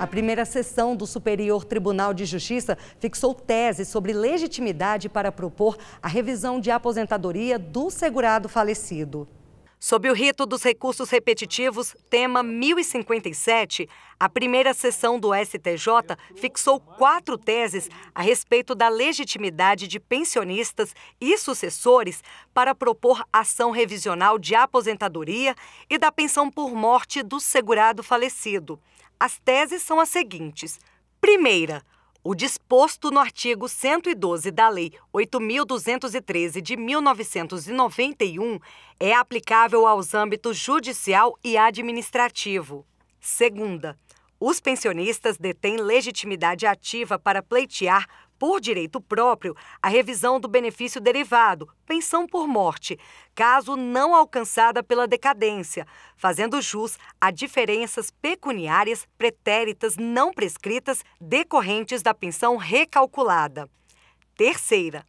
A primeira sessão do Superior Tribunal de Justiça fixou tese sobre legitimidade para propor a revisão de aposentadoria do segurado falecido. Sob o rito dos recursos repetitivos, tema 1057, a primeira sessão do STJ fixou quatro teses a respeito da legitimidade de pensionistas e sucessores para propor ação revisional de aposentadoria e da pensão por morte do segurado falecido. As teses são as seguintes. Primeira, o disposto no artigo 112 da Lei 8.213 de 1991 é aplicável aos âmbitos judicial e administrativo. Segunda, os pensionistas detêm legitimidade ativa para pleitear por direito próprio, a revisão do benefício derivado, pensão por morte, caso não alcançada pela decadência, fazendo jus a diferenças pecuniárias pretéritas não prescritas decorrentes da pensão recalculada. Terceira,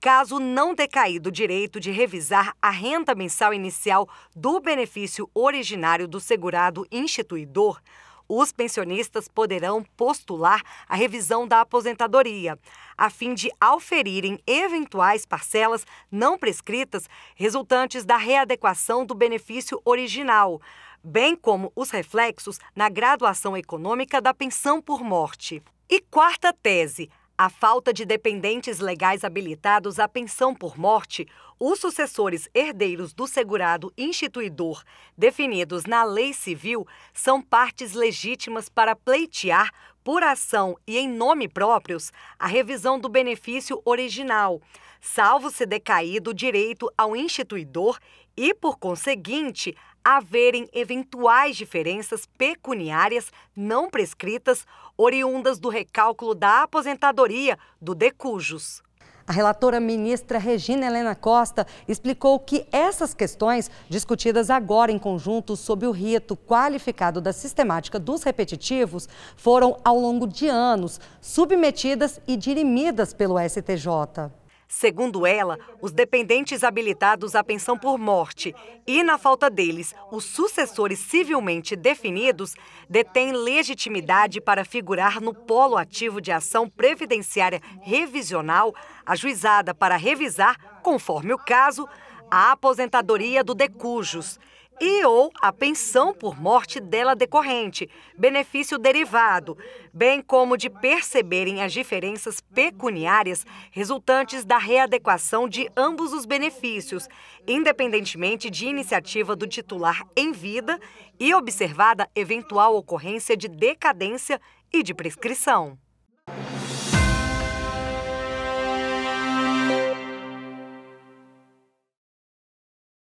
caso não decaído o direito de revisar a renda mensal inicial do benefício originário do segurado instituidor, os pensionistas poderão postular a revisão da aposentadoria, a fim de auferirem eventuais parcelas não prescritas resultantes da readequação do benefício original, bem como os reflexos na graduação econômica da pensão por morte. E quarta tese: a falta de dependentes legais habilitados à pensão por morte, os sucessores herdeiros do segurado instituidor, definidos na lei civil, são partes legítimas para pleitear, por ação e em nome próprios, a revisão do benefício original, salvo se decaído o direito ao instituidor e, por conseguinte, haverem eventuais diferenças pecuniárias não prescritas oriundas do recálculo da aposentadoria do decujus. A relatora ministra Regina Helena Costa explicou que essas questões, discutidas agora em conjunto sob o rito qualificado da sistemática dos repetitivos, foram, ao longo de anos, submetidas e dirimidas pelo STJ. Segundo ela, os dependentes habilitados à pensão por morte e, na falta deles, os sucessores civilmente definidos detêm legitimidade para figurar no polo ativo de ação previdenciária revisional, ajuizada para revisar, conforme o caso, a aposentadoria do decujos e ou a pensão por morte dela decorrente, benefício derivado, bem como de perceberem as diferenças pecuniárias resultantes da readequação de ambos os benefícios, independentemente de iniciativa do titular em vida e observada eventual ocorrência de decadência e de prescrição.